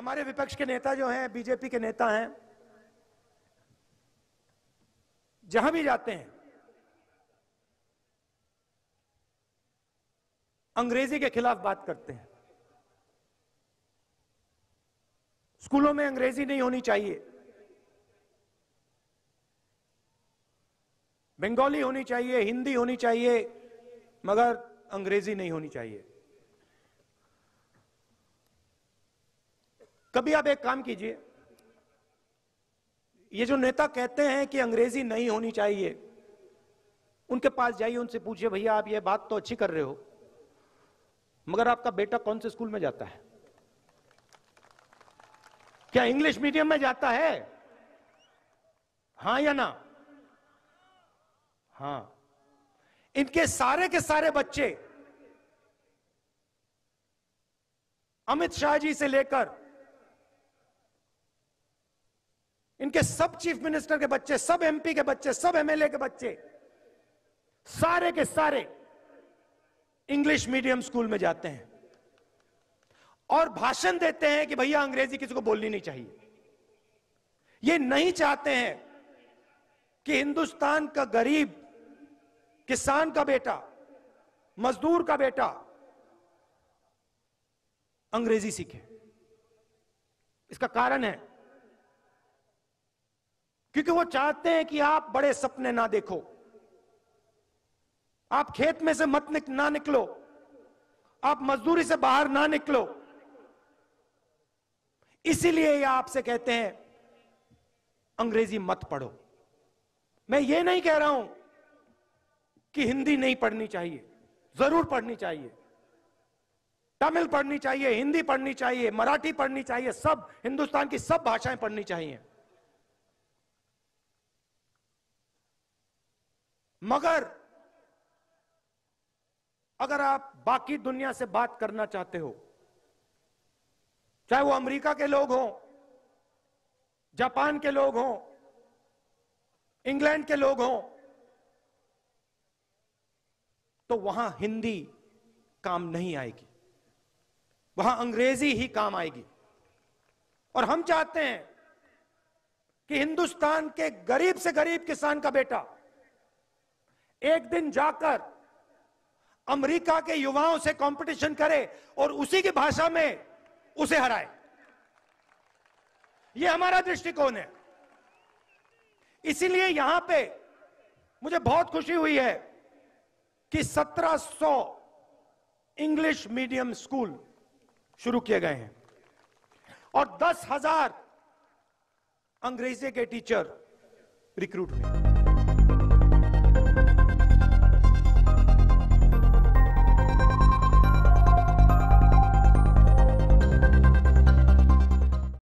हमारे विपक्ष के नेता जो हैं बीजेपी के नेता हैं जहां भी जाते हैं अंग्रेजी के खिलाफ बात करते हैं स्कूलों में अंग्रेजी नहीं होनी चाहिए बंगाली होनी चाहिए हिंदी होनी चाहिए मगर अंग्रेजी नहीं होनी चाहिए कभी आप एक काम कीजिए ये जो नेता कहते हैं कि अंग्रेजी नहीं होनी चाहिए उनके पास जाइए उनसे पूछिए भैया आप ये बात तो अच्छी कर रहे हो मगर आपका बेटा कौन से स्कूल में जाता है क्या इंग्लिश मीडियम में जाता है हां या ना हां इनके सारे के सारे बच्चे अमित शाह जी से लेकर इनके सब चीफ मिनिस्टर के बच्चे सब एमपी के बच्चे सब एमएलए के बच्चे सारे के सारे इंग्लिश मीडियम स्कूल में जाते हैं और भाषण देते हैं कि भैया अंग्रेजी किसी को बोलनी नहीं चाहिए ये नहीं चाहते हैं कि हिंदुस्तान का गरीब किसान का बेटा मजदूर का बेटा अंग्रेजी सीखे इसका कारण है क्योंकि वो चाहते हैं कि आप बड़े सपने ना देखो आप खेत में से मत निक, ना निकलो आप मजदूरी से बाहर ना निकलो इसीलिए ये आपसे कहते हैं अंग्रेजी मत पढ़ो मैं ये नहीं कह रहा हूं कि हिंदी नहीं पढ़नी चाहिए जरूर पढ़नी चाहिए तमिल पढ़नी चाहिए हिंदी पढ़नी चाहिए मराठी पढ़नी चाहिए सब हिंदुस्तान की सब भाषाएं पढ़नी चाहिए मगर अगर आप बाकी दुनिया से बात करना चाहते हो चाहे वो अमेरिका के लोग हों जापान के लोग हों इंग्लैंड के लोग हों तो वहां हिंदी काम नहीं आएगी वहां अंग्रेजी ही काम आएगी और हम चाहते हैं कि हिंदुस्तान के गरीब से गरीब किसान का बेटा एक दिन जाकर अमेरिका के युवाओं से कंपटीशन करे और उसी की भाषा में उसे हराए यह हमारा दृष्टिकोण है इसीलिए यहां पे मुझे बहुत खुशी हुई है कि 1700 इंग्लिश मीडियम स्कूल शुरू किए गए हैं और दस हजार अंग्रेजी के टीचर रिक्रूट हुए